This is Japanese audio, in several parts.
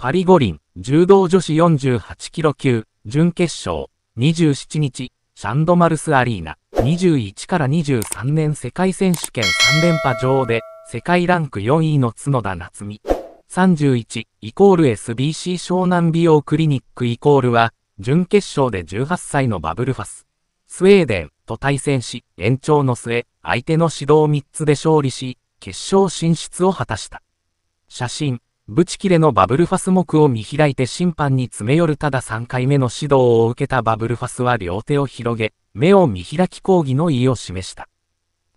パリ五輪、柔道女子48キロ級、準決勝、27日、シャンドマルスアリーナ、21から23年世界選手権3連覇女王で、世界ランク4位の角田夏美。31、イコール SBC 湘南美容クリニックイコールは、準決勝で18歳のバブルファス。スウェーデンと対戦し、延長の末、相手の指導3つで勝利し、決勝進出を果たした。写真、ブチ切れのバブルファス目を見開いて審判に詰め寄るただ3回目の指導を受けたバブルファスは両手を広げ、目を見開き抗議の意を示した。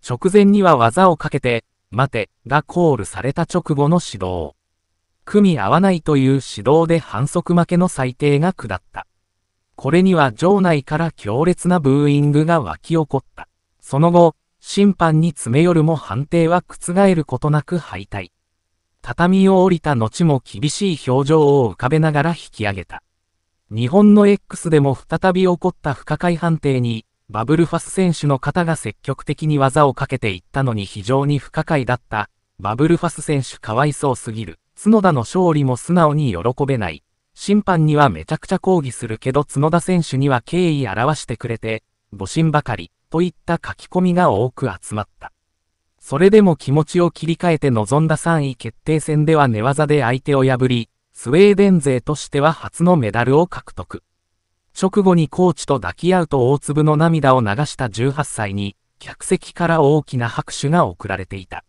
直前には技をかけて、待て、がコールされた直後の指導。組み合わないという指導で反則負けの裁定が下った。これには場内から強烈なブーイングが沸き起こった。その後、審判に詰め寄るも判定は覆ることなく敗退。畳を降りた後も厳しい表情を浮かべながら引き上げた。日本の X でも再び起こった不可解判定に、バブルファス選手の方が積極的に技をかけていったのに非常に不可解だった。バブルファス選手かわいそうすぎる。角田の勝利も素直に喜べない。審判にはめちゃくちゃ抗議するけど角田選手には敬意表してくれて、誤信ばかり、といった書き込みが多く集まった。それでも気持ちを切り替えて臨んだ3位決定戦では寝技で相手を破り、スウェーデン勢としては初のメダルを獲得。直後にコーチと抱き合うと大粒の涙を流した18歳に、客席から大きな拍手が送られていた。